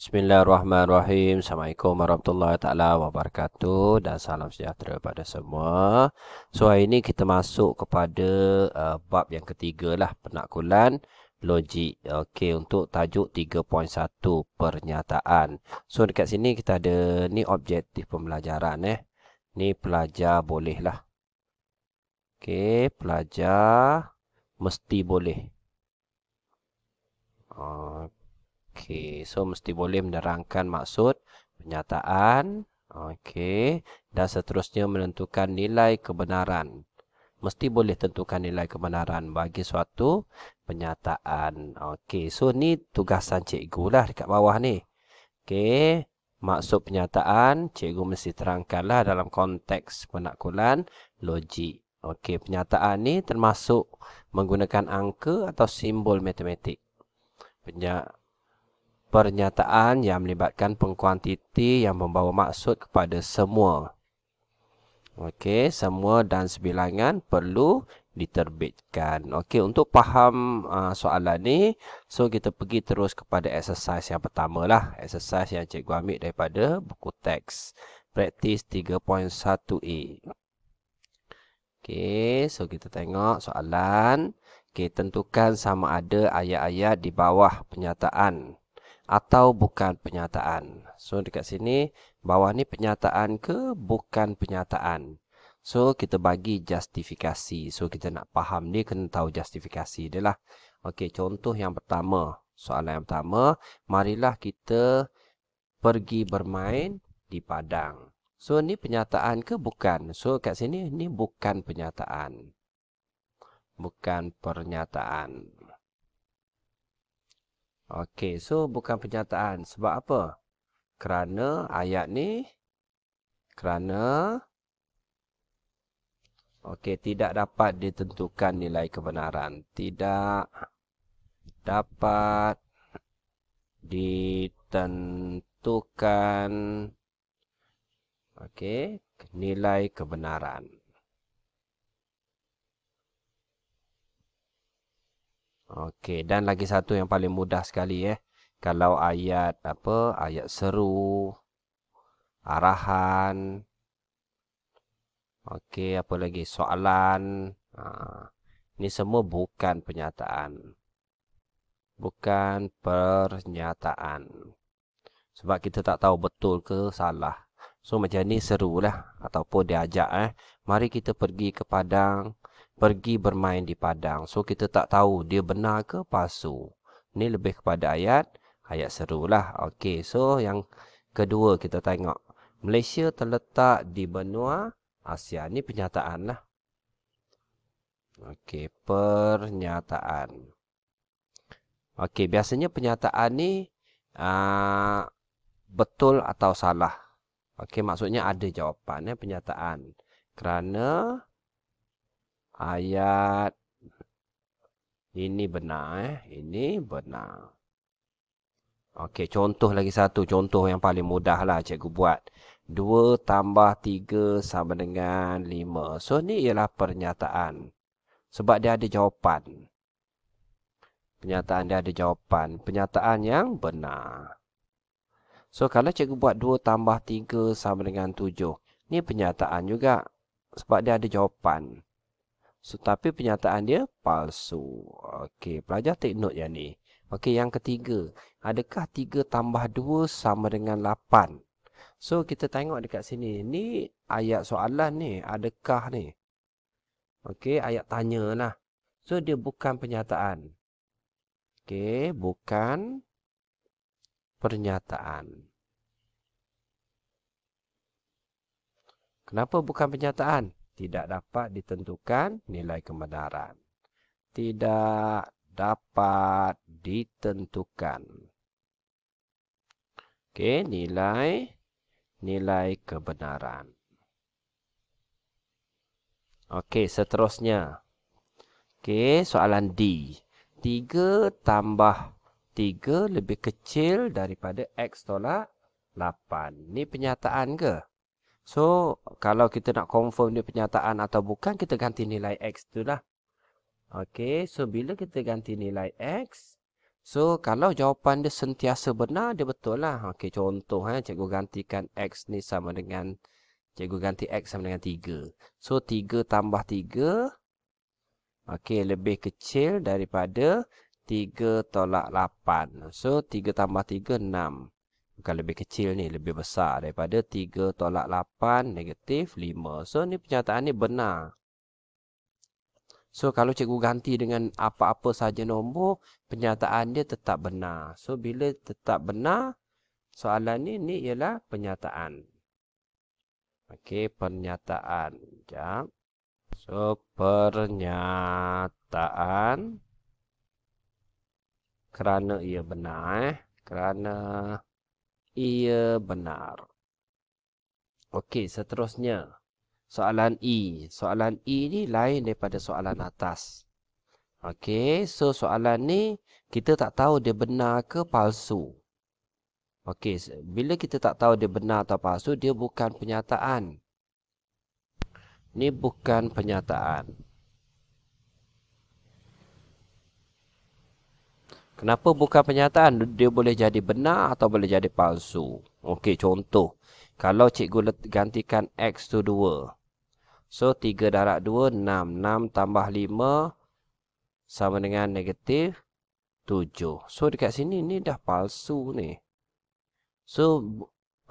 Bismillahirrahmanirrahim. Assalamualaikum warahmatullahi taala wabarakatuh dan salam sejahtera kepada semua. So hari ini kita masuk kepada uh, bab yang ketiga lah penakulan logik. Okey untuk tajuk 3.1 pernyataan. So dekat sini kita ada ni objektif pembelajaran eh. Ni pelajar boleh lah. Okey, pelajar mesti boleh. Okey. Ah, Okey, so mesti boleh menerangkan maksud pernyataan. Okey, dan seterusnya menentukan nilai kebenaran. Mesti boleh tentukan nilai kebenaran bagi suatu pernyataan. Okey, so ni tugasan cikgu lah dekat bawah ni. Okey, maksud pernyataan cikgu mesti terangkanlah dalam konteks penakulan logik. Okey, pernyataan ni termasuk menggunakan angka atau simbol matematik pernyataan yang melibatkan pengkuantiti yang membawa maksud kepada semua. Okey, semua dan sebilangan perlu diterbitkan. Okey, untuk faham uh, soalan ni, so kita pergi terus kepada exercise yang pertama lah. Exercise yang cikgu ambil daripada buku teks. Practice 3.1A. Okey, so kita tengok soalan. Okey, tentukan sama ada ayat-ayat di bawah pernyataan atau bukan pernyataan. So dekat sini bawah ni pernyataan ke bukan pernyataan. So kita bagi justifikasi. So kita nak faham ni kena tahu justifikasi dia lah. Okey, contoh yang pertama. Soalan yang pertama, marilah kita pergi bermain di padang. So ni pernyataan ke bukan? So kat sini ni bukan pernyataan. Bukan pernyataan. Okey, so bukan penyataan. Sebab apa? Kerana ayat ni kerana okey, tidak dapat ditentukan nilai kebenaran. Tidak dapat ditentukan okey, nilai kebenaran. Okey, dan lagi satu yang paling mudah sekali eh. Kalau ayat apa? Ayat seru, arahan. Okey, apa lagi? Soalan. Ha. Ini semua bukan pernyataan. Bukan pernyataan. Sebab kita tak tahu betul ke salah. So macam ni serulah ataupun diajak eh. Mari kita pergi ke padang pergi bermain di padang. So kita tak tahu dia benar ke palsu. Ini lebih kepada ayat ayat serulah. Okay, so yang kedua kita tengok. Malaysia terletak di benua Asia. ini pernyataan lah. Okay, pernyataan. Okay, biasanya pernyataan ni uh, betul atau salah. Okay, maksudnya ada jawapan ya, pernyataan. Kerana ayat ini benar eh ini benar okey contoh lagi satu contoh yang paling mudah lah cikgu buat 2 tambah 3 sama dengan 5 so ni ialah pernyataan sebab dia ada jawapan Pernyataan dia ada jawapan. pernyataan yang benar. So, kalau cikgu buat 2 tambah 3 sama dengan 7. Ini pernyataan juga. Sebab dia ada jawapan. So, tapi penyataan dia palsu. Okey, pelajar take note yang ni. Okey, yang ketiga. Adakah 3 tambah 2 sama dengan 8? So, kita tengok dekat sini. Ni ayat soalan ni. Adakah ni? Okey, ayat tanya lah. So, dia bukan penyataan. Okey, bukan pernyataan. Kenapa bukan pernyataan? tidak dapat ditentukan nilai kebenaran. Tidak dapat ditentukan. Okey, nilai nilai kebenaran. Okey, seterusnya. Okey, soalan D. 3 tambah 3 lebih kecil daripada X tolak 8. Ini penyataan ke? So, kalau kita nak confirm dia pernyataan atau bukan, kita ganti nilai X tu lah. Okay, so bila kita ganti nilai X, so kalau jawapan dia sentiasa benar, dia betul lah. Okay, contoh, eh, cikgu gantikan X ni sama dengan, cikgu ganti X sama dengan 3. So, 3 tambah 3, okay, lebih kecil daripada 3 tolak 8. So, 3 tambah 3, 6 bukan lebih kecil ni, lebih besar daripada 3 tolak 8 negatif 5. So, ni pernyataan ni benar. So, kalau cikgu ganti dengan apa-apa sahaja nombor, pernyataan dia tetap benar. So, bila tetap benar, soalan ni, ni ialah pernyataan. Okey, pernyataan. Sekejap. So, pernyataan kerana ia benar eh. Kerana... Ia benar. Okey, seterusnya. Soalan E. Soalan E ni lain daripada soalan atas. Okey, so soalan ni kita tak tahu dia benar ke palsu. Okey, bila kita tak tahu dia benar atau palsu, dia bukan penyataan. Ni bukan penyataan. Kenapa bukan pernyataan? Dia boleh jadi benar atau boleh jadi palsu. Okey, contoh. Kalau cikgu gantikan X tu 2. So, 3 darab 2, 6. 6 tambah 5 sama dengan negatif 7. So, dekat sini ni dah palsu ni. So,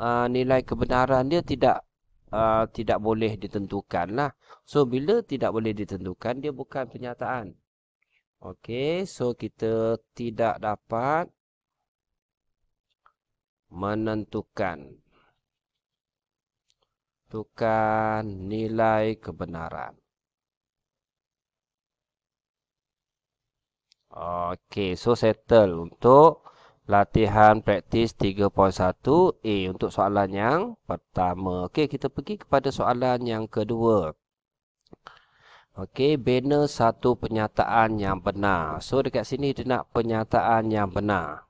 uh, nilai kebenaran dia tidak uh, tidak boleh ditentukan lah. So, bila tidak boleh ditentukan, dia bukan pernyataan. Okey, so kita tidak dapat menentukan tukar nilai kebenaran. Okey, so settle untuk latihan praktis 3.1A untuk soalan yang pertama. Okey, kita pergi kepada soalan yang kedua. Okey, bina satu penyataan yang benar. So dekat sini dia nak penyataan yang benar.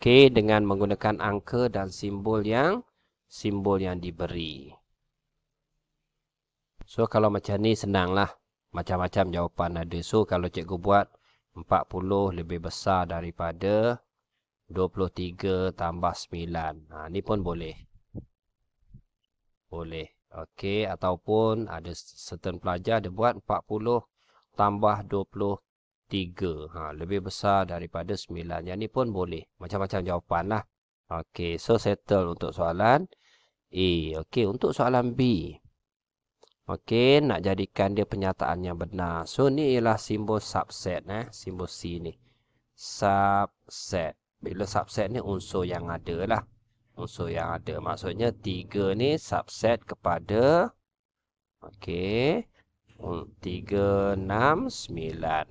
Okey, dengan menggunakan angka dan simbol yang simbol yang diberi. So kalau macam ni senanglah. Macam-macam jawapan ada. So kalau cikgu buat 40 lebih besar daripada 23 tambah 9. Ha, ni pun boleh. Boleh. Okey, ataupun ada certain pelajar dia buat 40 tambah 23. Ha, lebih besar daripada 9. Yang ni pun boleh. Macam-macam jawapan lah. Okey, so settle untuk soalan A. Okey, untuk soalan B. Okey, nak jadikan dia penyataan yang benar. So, ni ialah simbol subset. Eh? Simbol C ni. Subset. Bila subset ni unsur yang ada lah unsur yang ada. Maksudnya tiga ni subset kepada okey um, tiga enam sembilan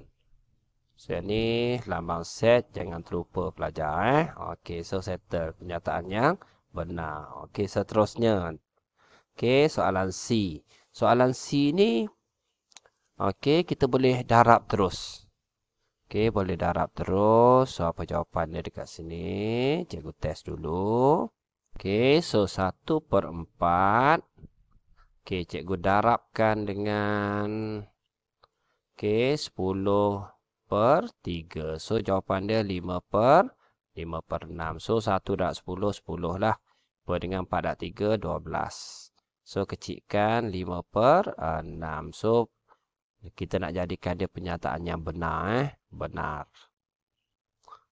So ni lambang set jangan terlupa pelajar eh. Okey, so settle penyataan yang benar. Okey, seterusnya. Okey, soalan C. Soalan C ni okey, kita boleh darab terus. Okey, boleh darab terus. So, apa jawapannya dekat sini? Cikgu test dulu. Okey, so 1 per 4. Okey, cikgu darabkan dengan... Okay 10 per 3. So, jawapan dia 5 per 5 per 6. So, 1 darab 10, 10 lah. Ber dengan 4 darab 3, 12. So, kecikkan 5 per uh, 6. So, kita nak jadikan dia Pernyataan yang benar eh benar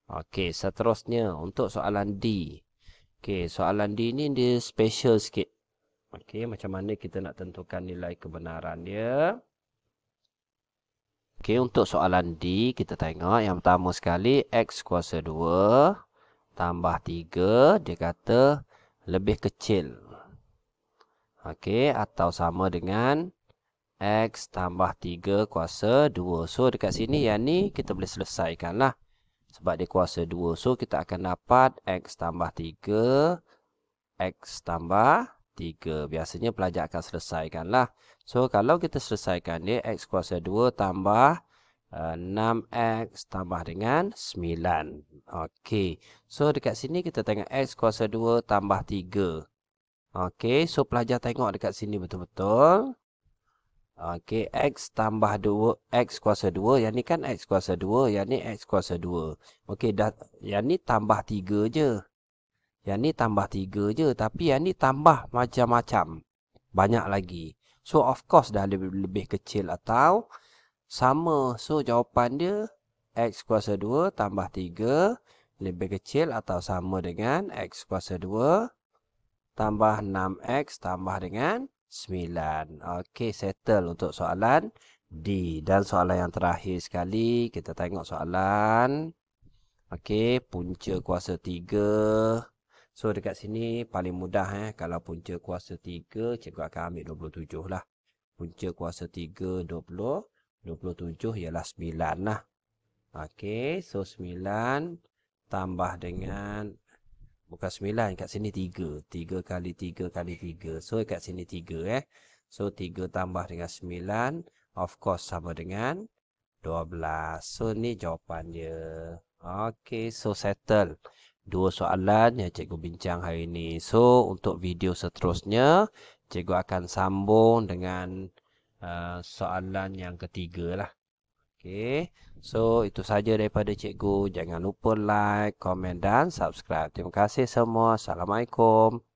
okey seterusnya untuk soalan D okey soalan D ni dia special sikit okey macam mana kita nak tentukan nilai kebenaran dia okey untuk soalan D kita tengok yang pertama sekali x kuasa 2 tambah 3 dia kata lebih kecil okey atau sama dengan 0 X tambah 3 kuasa 2 So dekat sini yang ni kita boleh selesaikan lah Sebab dia kuasa 2 So kita akan dapat X tambah 3 X tambah 3 Biasanya pelajar akan selesaikan lah So kalau kita selesaikan dia X kuasa 2 tambah 6X eh, tambah dengan 9 Okey So dekat sini kita tengok X kuasa 2 tambah 3 Okey So pelajar tengok dekat sini betul-betul Okey, x tambah 2, x kuasa 2. Yang ni kan x kuasa 2, yang ni x kuasa 2. Okey, dah, yang ni tambah 3 je. Yang ni tambah 3 je. Tapi yang ni tambah macam-macam. Banyak lagi. So, of course dah lebih, lebih kecil atau sama. So, jawapan dia x kuasa 2 tambah 3 lebih kecil atau sama dengan x kuasa 2 tambah 6x tambah dengan 3. Sembilan. Okey, settle untuk soalan D. Dan soalan yang terakhir sekali, kita tengok soalan. Okey, punca kuasa tiga. So, dekat sini paling mudah. Eh. Kalau punca kuasa 3, cikgu akan ambil tujuh lah. Punca kuasa tiga dua puluh dua puluh tujuh ialah sembilan lah. Okey, so sembilan tambah dengan bukan sembilan kat sini tiga tiga kali tiga kali tiga so kat sini tiga eh so tiga tambah dengan sembilan of course sama dengan dua belas so ni jawapan dia Okay, so settle dua soalan yang cikgu bincang hari ini. So, untuk video seterusnya, cikgu akan sambung dengan uh, soalan yang ketiga lah. Okay. So, itu saja daripada cikgu. Jangan lupa like, komen dan subscribe. Terima kasih semua. Assalamualaikum.